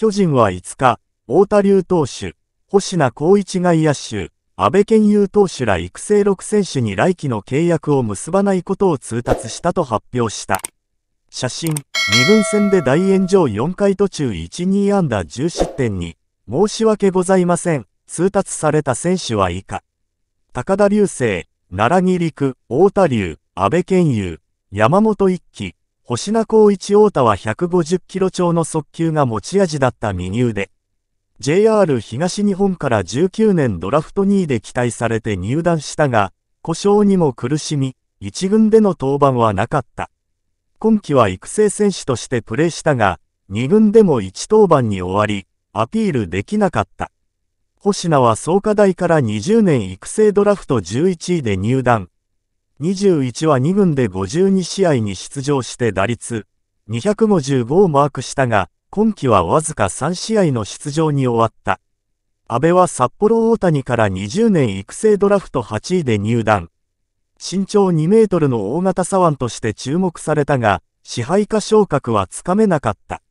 巨人は5日、太田流投手、星名光一外野手、安倍健優投手ら育成6選手に来季の契約を結ばないことを通達したと発表した。写真、2軍戦で大炎上4回途中1、2安打10失点に、申し訳ございません。通達された選手は以下。高田流星、奈良木陸、太田流、安倍健優、山本一輝、星名光一太田は150キロ超の速球が持ち味だった右腕。JR 東日本から19年ドラフト2位で期待されて入団したが、故障にも苦しみ、1軍での登板はなかった。今季は育成選手としてプレーしたが、2軍でも1登板に終わり、アピールできなかった。星名は創価大から20年育成ドラフト11位で入団。21は2軍で52試合に出場して打率255をマークしたが、今季はわずか3試合の出場に終わった。安倍は札幌大谷から20年育成ドラフト8位で入団。身長2メートルの大型左腕として注目されたが、支配下昇格はつかめなかった。